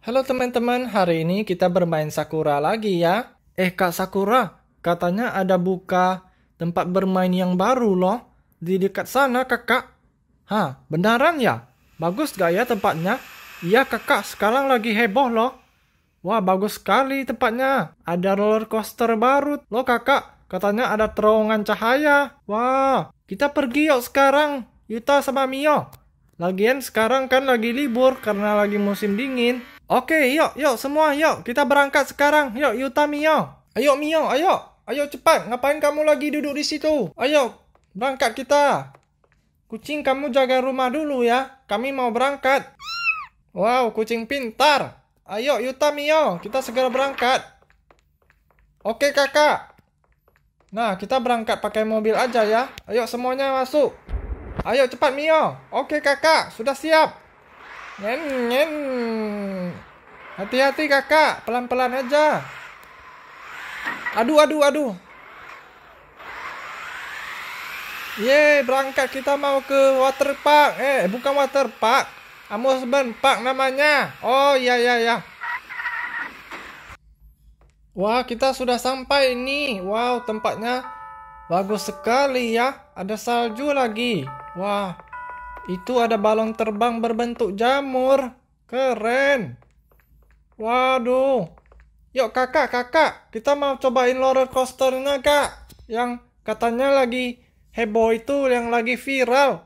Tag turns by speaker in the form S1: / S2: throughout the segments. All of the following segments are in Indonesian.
S1: Halo teman-teman, hari ini kita bermain Sakura lagi ya. Eh Kak Sakura, katanya ada buka tempat bermain yang baru loh. Di dekat sana kakak. Hah, beneran ya? Bagus gak ya tempatnya? Iya kakak, sekarang lagi heboh loh. Wah, bagus sekali tempatnya. Ada roller coaster baru loh kakak. Katanya ada terowongan cahaya. Wah, kita pergi yuk sekarang. Yuta sama Mio. Lagian sekarang kan lagi libur karena lagi musim dingin. Oke, yuk, yuk semua, yuk. Kita berangkat sekarang. Yuk, Yuta Mio. Ayo Mio, ayo. Ayo cepat, ngapain kamu lagi duduk di situ? Ayo, berangkat kita. Kucing kamu jaga rumah dulu ya. Kami mau berangkat. Wow, kucing pintar. Ayo Yuta Mio, kita segera berangkat. Oke kakak. Nah, kita berangkat pakai mobil aja ya. Ayo semuanya masuk. Ayo cepat Mio. Oke kakak, sudah siap. Nyen nyen. Hati-hati kakak, pelan-pelan aja. Aduh, aduh, aduh. Ye, berangkat kita mau ke water park. Eh, bukan water park. Amusement park namanya. Oh, iya, iya, iya. Wah, kita sudah sampai ini. Wow, tempatnya bagus sekali ya. Ada salju lagi. Wah, itu ada balon terbang berbentuk jamur. Keren. Waduh. Yuk kakak, kakak. Kita mau cobain roller coasternya kak. Yang katanya lagi heboh itu yang lagi viral.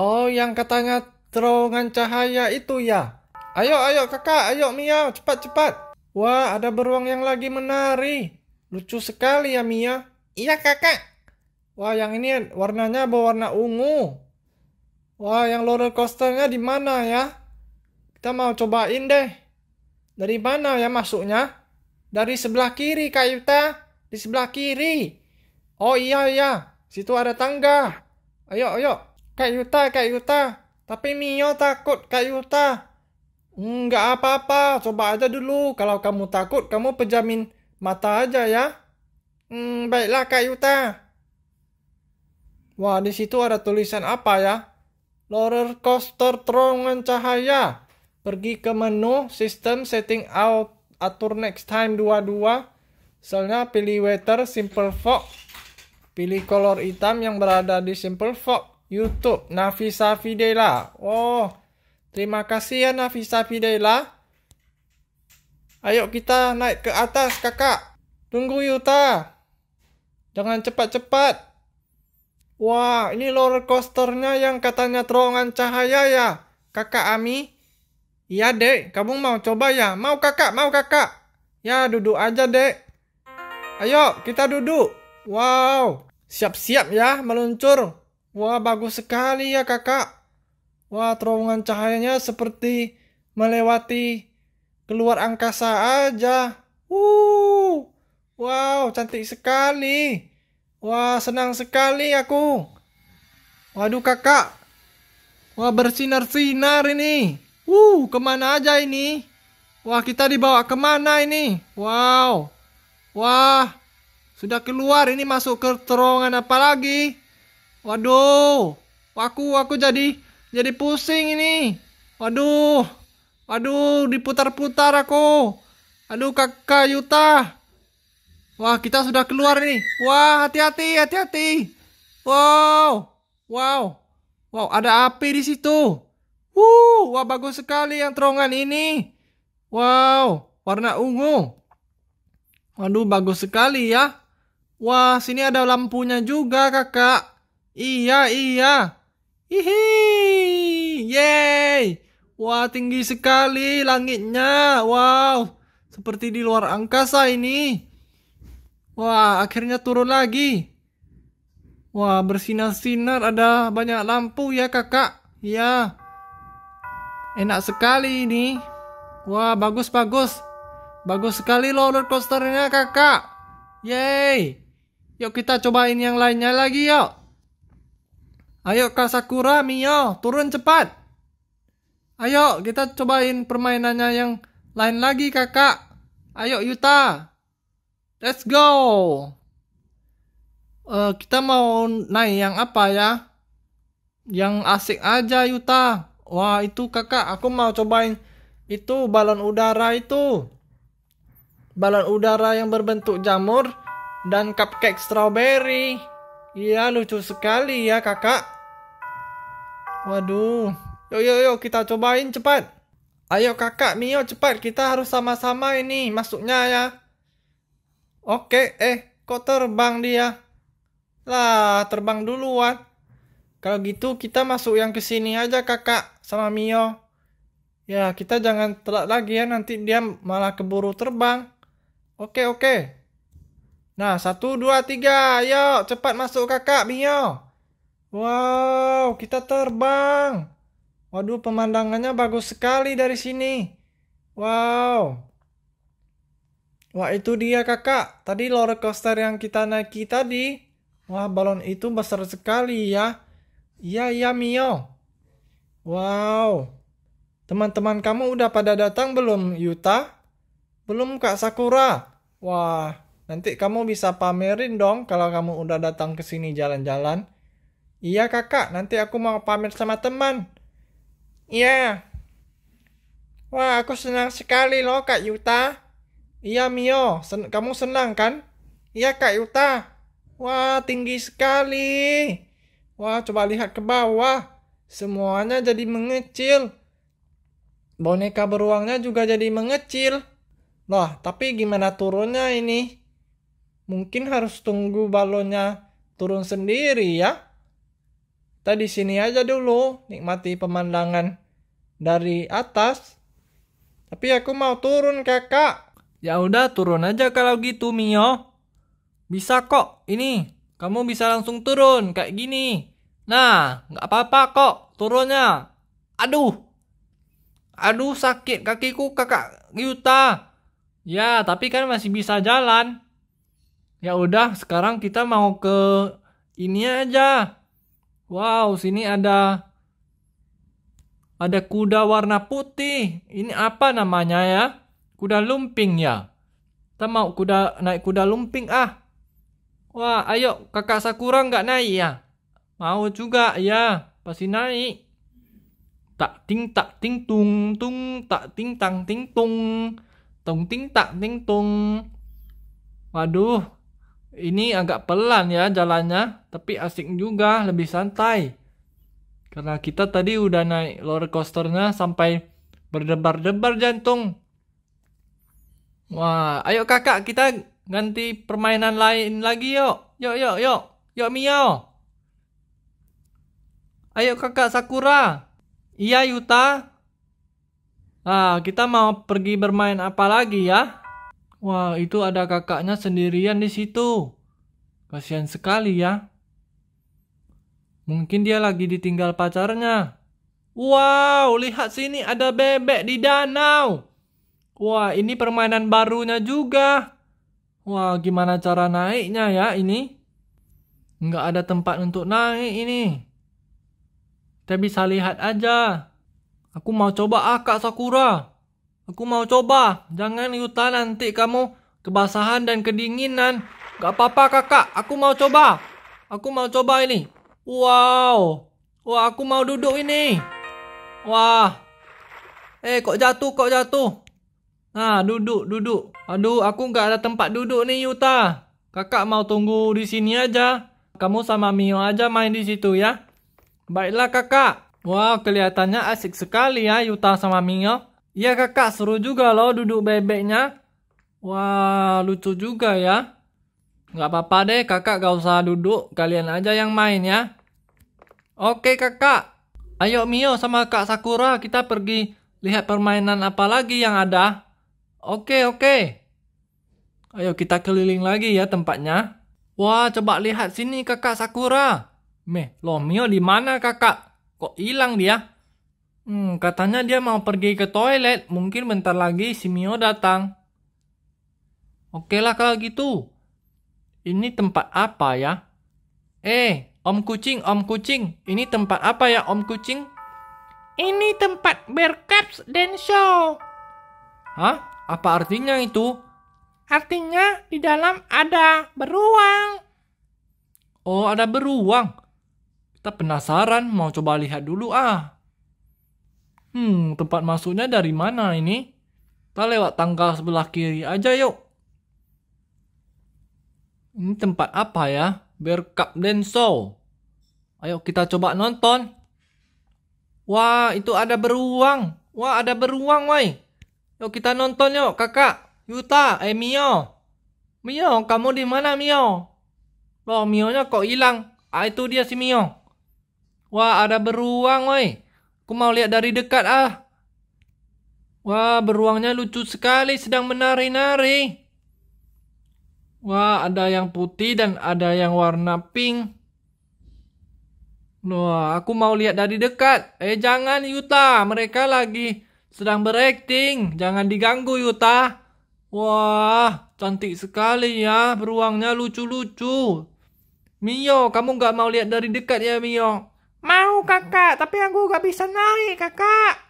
S1: Oh yang katanya terowongan cahaya itu ya. Ayo, ayo kakak, ayo Mia, cepat, cepat. Wah, ada beruang yang lagi menari. Lucu sekali ya Mia. Iya kakak. Wah, yang ini warnanya berwarna ungu. Wah, yang roller coasternya di mana ya? Kita mau cobain deh. Dari mana ya masuknya? Dari sebelah kiri, Kak Yuta. Di sebelah kiri. Oh iya, iya. Situ ada tangga. Ayo, ayo. Kak Yuta, Kak Yuta. Tapi Mio takut, Kak Yuta. Nggak apa-apa, coba aja dulu. Kalau kamu takut, kamu pejamin mata aja ya. Hmm, baiklah Kak Yuta. Wah, di situ ada tulisan apa ya? roller coaster terowongan cahaya. Pergi ke menu sistem setting out atur next time 22. Misalnya pilih weather simple fog. Pilih color hitam yang berada di simple fog. YouTube Nafisa Fidela. Oh, terima kasih ya Nafisa Fidela. Ayo kita naik ke atas kakak. Tunggu Yuta. Jangan cepat-cepat. Wah, ini roller coasternya yang katanya terowongan cahaya ya, kakak Ami. Iya dek, kamu mau coba ya? Mau kakak, mau kakak. Ya, duduk aja dek. Ayo, kita duduk. Wow, siap-siap ya meluncur. Wah, bagus sekali ya kakak. Wah, terowongan cahayanya seperti melewati keluar angkasa aja. Wuh, wow, cantik sekali. Wah, senang sekali aku. Waduh kakak. Wah, bersinar-sinar ini. Wuh, kemana aja ini? Wah, kita dibawa kemana ini? Wow. Wah, sudah keluar ini masuk ke terowongan apa lagi? Waduh. Aku, aku jadi, jadi pusing ini. Waduh. Waduh, diputar-putar aku. Aduh, kakak Yuta. Wah, kita sudah keluar nih. Wah, hati-hati, hati-hati. Wow. Wow. Wow, ada api di situ. Wuh, wah bagus sekali yang terowongan ini. Wow, warna ungu. Waduh, bagus sekali ya. Wah, sini ada lampunya juga, Kakak. Iya, iya. Hihi. Yeay. Wah, tinggi sekali langitnya. Wow, seperti di luar angkasa ini. Wah, akhirnya turun lagi. Wah, bersinar-sinar ada banyak lampu ya kakak. Ya. Enak sekali ini. Wah, bagus-bagus. Bagus sekali roller coasternya kakak. Yeay. Yuk kita cobain yang lainnya lagi yuk. Ayo Kak Sakura, Mio, turun cepat. Ayo, kita cobain permainannya yang lain lagi kakak. Ayo Yuta. Let's go. Uh, kita mau naik yang apa ya? Yang asik aja Yuta. Wah itu kakak aku mau cobain itu balon udara itu. Balon udara yang berbentuk jamur dan cupcake strawberry. Iya lucu sekali ya kakak. Waduh. Yuk yuk yuk kita cobain cepat. Ayo kakak Mio cepat kita harus sama-sama ini masuknya ya. Oke, eh, kok terbang dia? Lah, terbang duluan. Kalau gitu kita masuk yang ke sini aja kakak sama Mio. Ya, kita jangan telat lagi ya, nanti dia malah keburu terbang. Oke, oke. Nah, satu, dua, tiga, ayo cepat masuk kakak Mio. Wow, kita terbang. Waduh, pemandangannya bagus sekali dari sini. Wow. Wah itu dia kakak, tadi roller coaster yang kita naiki tadi. Wah balon itu besar sekali ya. Iya iya Mio. Wow. Teman-teman kamu udah pada datang belum Yuta? Belum Kak Sakura. Wah, nanti kamu bisa pamerin dong kalau kamu udah datang ke sini jalan-jalan. Iya kakak, nanti aku mau pamer sama teman. Iya. Yeah. Wah, aku senang sekali loh Kak Yuta. Iya Mio, sen kamu senang kan? Iya Kak Yuta. Wah tinggi sekali. Wah coba lihat ke bawah. Semuanya jadi mengecil. Boneka beruangnya juga jadi mengecil. Loh, tapi gimana turunnya ini? Mungkin harus tunggu balonnya turun sendiri ya. Kita di sini aja dulu, nikmati pemandangan dari atas. Tapi aku mau turun kakak. Ya udah turun aja kalau gitu Mio. Bisa kok, ini. Kamu bisa langsung turun kayak gini. Nah, nggak apa-apa kok turunnya. Aduh. Aduh sakit kakiku kakak Yuta. Ya, tapi kan masih bisa jalan. Ya udah, sekarang kita mau ke ini aja. Wow, sini ada ada kuda warna putih. Ini apa namanya ya? Kuda lumping ya? Tak mau kuda naik kuda lumping ah. Wah, ayo kakak Sakura nggak naik ya? Mau juga ya, pasti naik. Tak ting tak ting tung tung tak ting tang ting tung. Tung ting tak ting tung. Waduh, ini agak pelan ya jalannya, tapi asik juga, lebih santai. Karena kita tadi udah naik roller coasternya sampai berdebar-debar jantung. Wah, ayo kakak kita ganti permainan lain lagi yuk. Yuk, yuk, yuk. Yuk, Mio. Ayo kakak Sakura. Iya, Yuta. Ah, kita mau pergi bermain apa lagi ya? Wah, itu ada kakaknya sendirian di situ. Kasihan sekali ya. Mungkin dia lagi ditinggal pacarnya. Wow, lihat sini ada bebek di danau. Wah, ini permainan barunya juga. Wah, gimana cara naiknya ya ini? Nggak ada tempat untuk naik ini. Kita bisa lihat aja. Aku mau coba ah Kak Sakura. Aku mau coba. Jangan Yuta nanti kamu kebasahan dan kedinginan. Gak apa-apa kakak. Aku mau coba. Aku mau coba ini. Wow. Wah aku mau duduk ini. Wah. Eh kok jatuh kok jatuh. Ah, duduk, duduk. Aduh, aku nggak ada tempat duduk nih, Yuta. Kakak mau tunggu di sini aja. Kamu sama Mio aja main di situ ya. Baiklah, kakak. Wow, kelihatannya asik sekali ya Yuta sama Mio. Iya, kakak. Seru juga loh duduk bebeknya. Wah, wow, lucu juga ya. Nggak apa-apa deh, kakak gak usah duduk. Kalian aja yang main ya. Oke, kakak. Ayo Mio sama Kak Sakura kita pergi lihat permainan apa lagi yang ada. Oke, oke. Ayo kita keliling lagi ya tempatnya. Wah, coba lihat sini kakak Sakura. Meh, Lomio di mana kakak? Kok hilang dia? Hmm, katanya dia mau pergi ke toilet. Mungkin bentar lagi si Mio datang. Oke lah kalau gitu. Ini tempat apa ya? Eh, om kucing, om kucing. Ini tempat apa ya om kucing? Ini tempat berkaps dan show. Hah? Apa artinya itu? Artinya di dalam ada beruang. Oh, ada beruang. Kita penasaran, mau coba lihat dulu ah. Hmm, tempat masuknya dari mana ini? Kita lewat tangga sebelah kiri aja yuk. Ini tempat apa ya? Berkap Denso. Ayo kita coba nonton. Wah, itu ada beruang. Wah, ada beruang, woi. Yuk kita nonton yuk, kakak. Yuta, eh Mio. Mio, kamu di mana Mio? Loh, Mio-nya kok hilang? Ah, itu dia si Mio. Wah, ada beruang, woi. Aku mau lihat dari dekat, ah. Wah, beruangnya lucu sekali, sedang menari-nari. Wah, ada yang putih dan ada yang warna pink. Wah, aku mau lihat dari dekat. Eh, jangan, Yuta. Mereka lagi sedang berakting, jangan diganggu Yuta. Wah, cantik sekali ya, beruangnya lucu-lucu. Mio, kamu nggak mau lihat dari dekat ya Mio? Mau kakak, tapi aku nggak bisa naik kakak.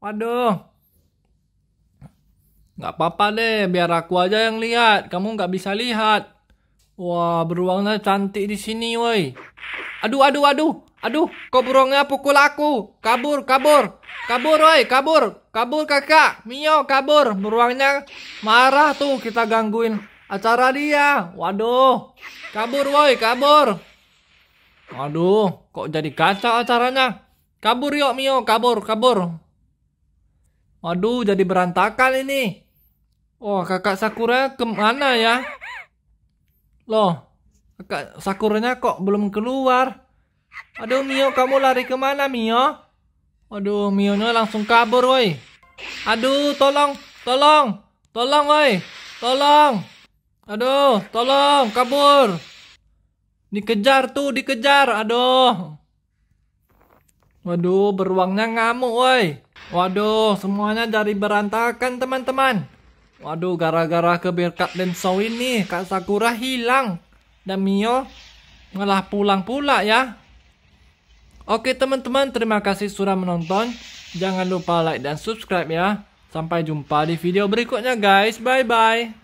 S1: Waduh, nggak apa-apa deh, biar aku aja yang lihat. Kamu nggak bisa lihat. Wah, beruangnya cantik di sini, woi. Aduh, aduh, aduh. Aduh, kau burungnya pukul aku. Kabur, kabur. Kabur, woi, kabur. Kabur, kakak. Mio, kabur. Beruangnya marah tuh kita gangguin acara dia. Waduh. Kabur, woi, kabur. Waduh, kok jadi kacau acaranya. Kabur yuk, Mio. Kabur, kabur. Waduh, jadi berantakan ini. Oh, kakak Sakura kemana ya? Loh, kakak Sakuranya kok belum keluar? Aduh Mio, kamu lari kemana Mio? Aduh mio nya langsung kabur woi. Aduh, tolong, tolong, tolong woi, tolong. Aduh, tolong, kabur. Dikejar tuh, dikejar, aduh. Waduh, beruangnya ngamuk woi. Waduh, semuanya jadi berantakan teman-teman. Waduh, gara-gara keberkat Denso ini, Kak Sakura hilang. Dan Mio malah pulang pula ya. Oke teman-teman, terima kasih sudah menonton. Jangan lupa like dan subscribe ya. Sampai jumpa di video berikutnya guys. Bye-bye.